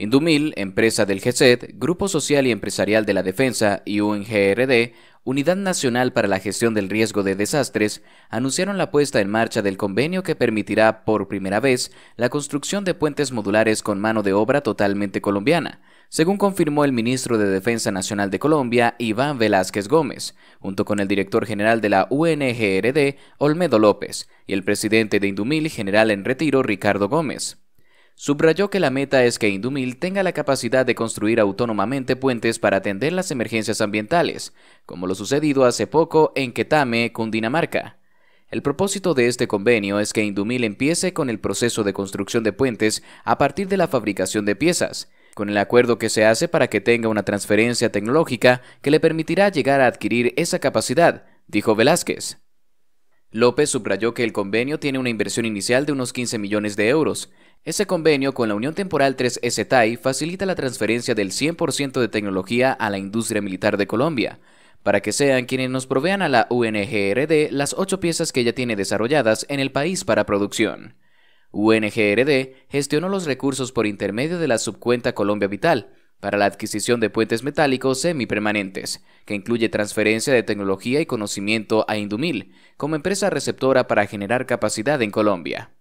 Indumil, empresa del GESED, Grupo Social y Empresarial de la Defensa y UNGRD, Unidad Nacional para la Gestión del Riesgo de Desastres, anunciaron la puesta en marcha del convenio que permitirá por primera vez la construcción de puentes modulares con mano de obra totalmente colombiana, según confirmó el ministro de Defensa Nacional de Colombia, Iván Velázquez Gómez, junto con el director general de la UNGRD, Olmedo López, y el presidente de Indumil, general en retiro, Ricardo Gómez. Subrayó que la meta es que Indumil tenga la capacidad de construir autónomamente puentes para atender las emergencias ambientales, como lo sucedido hace poco en Ketame, Dinamarca. El propósito de este convenio es que Indumil empiece con el proceso de construcción de puentes a partir de la fabricación de piezas, con el acuerdo que se hace para que tenga una transferencia tecnológica que le permitirá llegar a adquirir esa capacidad, dijo Velázquez. López subrayó que el convenio tiene una inversión inicial de unos 15 millones de euros. Ese convenio con la Unión Temporal 3 tai facilita la transferencia del 100% de tecnología a la industria militar de Colombia, para que sean quienes nos provean a la UNGRD las ocho piezas que ya tiene desarrolladas en el país para producción. UNGRD gestionó los recursos por intermedio de la subcuenta Colombia Vital, para la adquisición de puentes metálicos semipermanentes, que incluye transferencia de tecnología y conocimiento a Indumil como empresa receptora para generar capacidad en Colombia.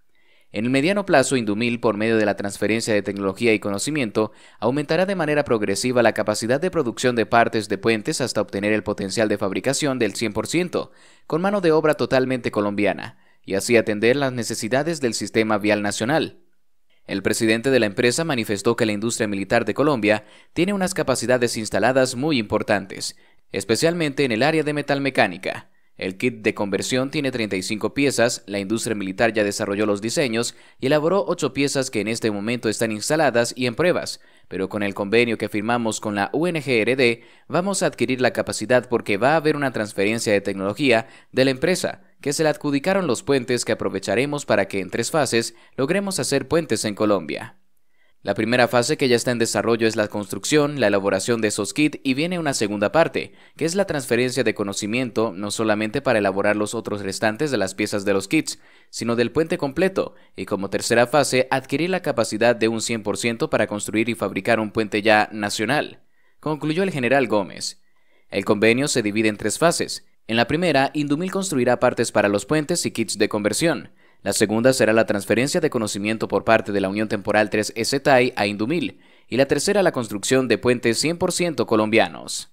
En el mediano plazo, Indumil, por medio de la transferencia de tecnología y conocimiento, aumentará de manera progresiva la capacidad de producción de partes de puentes hasta obtener el potencial de fabricación del 100%, con mano de obra totalmente colombiana, y así atender las necesidades del sistema vial nacional. El presidente de la empresa manifestó que la industria militar de Colombia tiene unas capacidades instaladas muy importantes, especialmente en el área de metalmecánica. El kit de conversión tiene 35 piezas, la industria militar ya desarrolló los diseños y elaboró 8 piezas que en este momento están instaladas y en pruebas, pero con el convenio que firmamos con la UNGRD vamos a adquirir la capacidad porque va a haber una transferencia de tecnología de la empresa que se le adjudicaron los puentes que aprovecharemos para que en tres fases logremos hacer puentes en Colombia. La primera fase que ya está en desarrollo es la construcción, la elaboración de esos kits y viene una segunda parte, que es la transferencia de conocimiento no solamente para elaborar los otros restantes de las piezas de los kits, sino del puente completo, y como tercera fase adquirir la capacidad de un 100% para construir y fabricar un puente ya nacional, concluyó el general Gómez. El convenio se divide en tres fases, en la primera, Indumil construirá partes para los puentes y kits de conversión. La segunda será la transferencia de conocimiento por parte de la Unión Temporal 3 STI a Indumil. Y la tercera, la construcción de puentes 100% colombianos.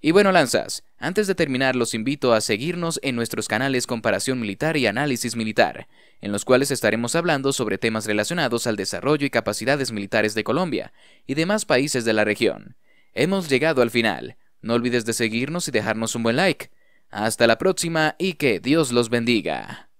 Y bueno, lanzas, antes de terminar los invito a seguirnos en nuestros canales Comparación Militar y Análisis Militar, en los cuales estaremos hablando sobre temas relacionados al desarrollo y capacidades militares de Colombia y demás países de la región. Hemos llegado al final. No olvides de seguirnos y dejarnos un buen like. Hasta la próxima y que Dios los bendiga.